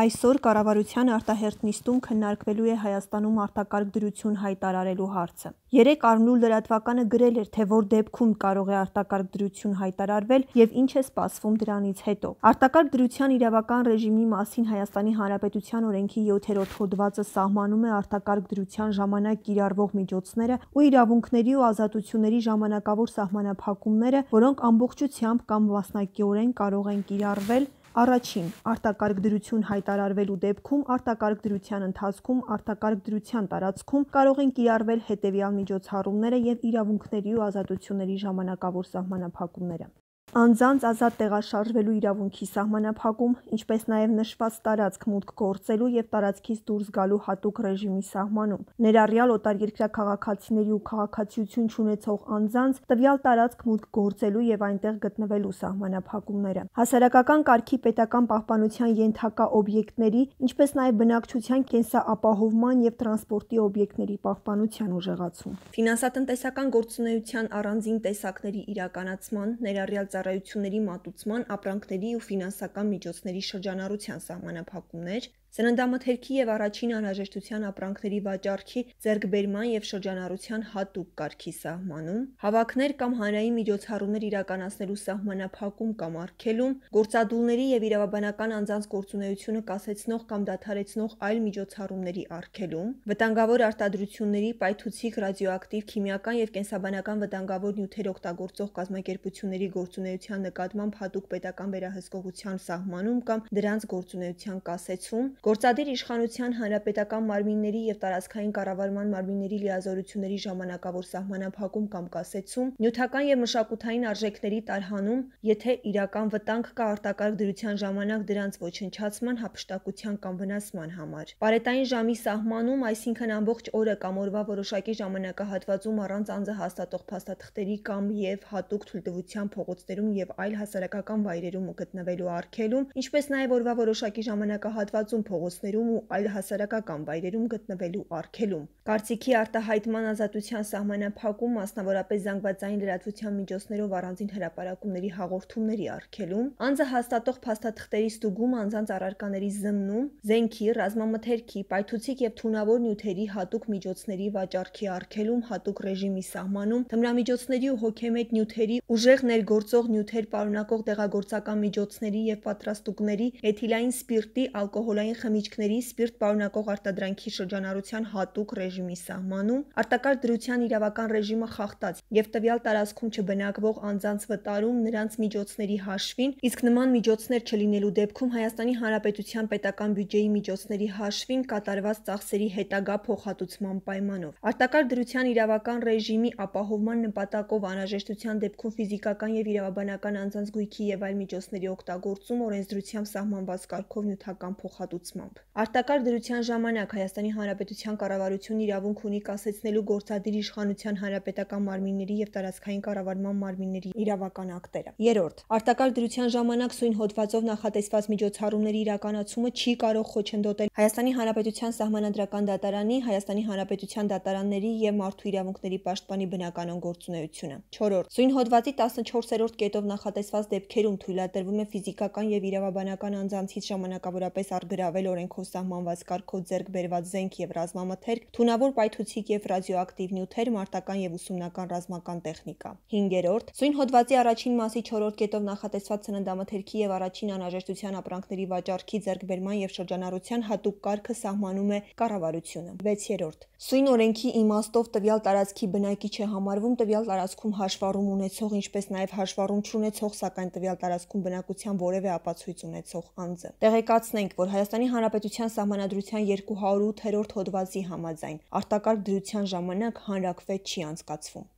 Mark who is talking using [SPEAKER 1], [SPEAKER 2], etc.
[SPEAKER 1] Այսօր կառավարության արտահերտ նիստում քննարկվելու է Հայաստանում արտակարգ դրություն հայտարարելու հարցը։ Երեք Արմլուլ լրատվականը գրել էր, թե որ դեպքում կարող է արտակարգ դրություն հայտարարվել եւ ինչ է սպասվում դրանից հետո։ Արտակարգ դրության իրավական ռեժիմի մասին Հայաստանի Հանրապետության օրենքի 7-րդ հոդվածը սահմանում է արտակարգ դրության ժամանակ կիրառվող միջոցները ու իրավունքների ու ազատությունների ժամանակավոր սահմանափակումները, որոնք ամբողջությամբ կամ մասնակիորեն կարող են կիրառվել Առաջին՝ արտակարգ դրություն հայտարարվելու դեպքում արտակարգ դրության ընթացքում արտակարգ դրության տարածքում կարող են կիրառվել հետևյալ միջոցառումները եւ իրավունքների ու ազատությունների ժամանակավոր սահմանափակումները անձանց ազատ տեղաշարժվելու իրավունքի սահմանափակում, ինչպես նաև նշված տարածք մուտք գործելու եւ տարածքից դուրս գալու հատուկ ռեժիմի սահմանում։ Ներառյալ օտարերկրյա քաղաքացիների ու քաղաքացիություն չունեցող անձանց տվյալ տարածք մուտք գործելու եւ այնտեղ գտնվելու սահմանափակումները։ Հասարակական կարգի պետական պահպանության ենթակա օբյեկտների, ինչպես նաև բնակչության կենսաապահովման եւ տրանսպորտի օբյեկտների պահպանության ուժեղացում։ Ֆինանսատնտեսական գործունեության առանձին տեսակների իրականացման ներառյալ ծառայությունների մատուցման, ապրանքների ու ֆինանսական միջոցների շրջանառության սահմանափակումներ, Սննդամթերքի եւ առաջին անհրաժեշտության ապրանքների վաճառքի ձեռքբերման եւ շրջանառության հատուկ կարգի սահմանում, հավաքներ կամ հանրային միջոցառումներ իրականացնելու սահմանափակում կամ արգելում, գործադուլների եւ իրավաբանական անձանց գործունեությունը կասեցնող կամ դադարեցնող այլ միջոցառումների արգելում, վտանգավոր արտադրությունների պայթուցիկ ռադիոակտիվ քիմիական եւ կենսաբանական վտանգավոր նյութեր օգտագործող կազմակերպությունների գործունեության նկատմամբ հատուկ պետական վերահսկողության սահմանում կամ դրանց գործունեության կասեցում, Գործադիր իշխանության հանրապետական մարմինների եւ տարածքային կառավարման մարմինների լիազորությունների ժամանակավոր սահմանափակում կամ կասեցում, նյութական եւ մշակութային արժեքների տարհանում, եթե իրական վտանգ կա արտակարգ դրության ժամանակ դրանց ոչնչացման, հապշտակության կամ վնասման համար։ Պարետային ժամի սահմանում, այսինքն ամբողջ օրը կամ օրվա որոշակի ժամանակահատվածում առանց անձը հաստատող փաստաթղթերի կամ եւ հատուկ թույլտվության փողոցներում եւ այլ հասարակական վայրերում գտնվելու արգելում, ինչպես նաեւ օրվա որոշակի ժամանակահատվածում փողոցներում ու այլ հասարակական վայրերում գտնվելու արգելում։ Կարծիքի արտահայտման ազատության սահմանափակում, մասնավորապես զանգվածային լրատվության միջոցներով առանձին հրապարակումների հաղորդումների արգելում, անձը հաստատող փաստաթղթերի ստուգում, անձանց առարկաների զննում, զենքի, ռազմամթերքի, պայթուցիկ եւ թունավոր նյութերի հատուկ միջոցների վաճառքի արգելում, հատուկ ռեժիմի սահմանում, թմրամիջոցների ու հոգեմետ նյութերի, ուժեղ ներգործող նյութեր պարունակող դեղագործական միջոցների եւ պատրաստուկների, էթիլային սպիրտի, ալկոհոլային խմիչքների սպիրտ պարունակող արտադրանքի շրջանառության հատուկ ռեժիմի սահմանում արտակարգ դրության իրավական ռեժիմը խախտած եւ տվյալ տարածքում չբնակվող անձանց վտարում նրանց միջոցների հաշվին, իսկ նման միջոցներ չլինելու դեպքում Հայաստանի Հանրապետության պետական բյուջեի միջոցների հաշվին կատարված ծախսերի հետագա փոխհատուցման պայմանով։ Արտակարգ դրության իրավական ռեժիմի ապահովման նպատակով անհրաժեշտության դեպքում ֆիզիկական եւ իրավաբանական անձանց գույքի եւ այլ միջոցների օգտագործում օրենսդրությամբ սահմանված կարգով նյութական փոխհատուցում վերլուծմամբ։ Արտակարգ դրության ժամանակ Հայաստանի Հանրապետության կառավարությունն իրավունք ունի կասեցնելու գործադիր իշխանության հանրապետական մարմինների եւ տարածքային կառավարման մարմինների իրավական ակտերը։ Երրորդ, արտակարգ դրության ժամանակ սույն հոդվածով նախատեսված միջոցառումների իրականացումը չի կարող խոչընդոտել Հայաստանի Հանրապետության Սահմանադրական դատարանի, Հայաստանի Հանրապետության դատարանների եւ մարդու իրավունքների պաշտպանի բնականոն գործունեությունը։ 4-րդ, Սույն հոդվածի 14-րդ կետով նախատեսված դեպքերում թույլատրվում է ֆիզիկական եւ իրավաբանական անձանցից ժամանակավորապես առգրավել առավել օրենքով սահմանված կարգով ձեռք բերված զենք եւ ռազմամթերք, թունավոր պայթուցիկ եւ ռադիոակտիվ նյութեր, մարտական եւ ուսումնական ռազմական տեխնիկա։ 5-րդ Սույն հոդվածի առաջին մասի 4-րդ կետով նախատեսված ցննդամթերքի եւ առաջին անհրաժեշտության ապրանքների վաճառքի ձեռքբերման եւ շրջանառության հատուկ կարգը սահմանում է կառավարությունը։ 6-րդ Սույն օրենքի իմաստով տվյալ տարածքի բնակիչ է համարվում տվյալ տարածքում հաշվառում ունեցող, ինչպես նաև հաշվառում չունեցող, սակայն տվյալ տարածքում բնակության որևէ ապացույց ունեցող անձը։ Տեղեկացնենք, որ Հայաստանի Հայաստանի Հանրապետության Սահմանադրության 208-րդ հոդվածի համաձայն արտակարգ դրության ժամանակ հանրակվե չի անցկացվում։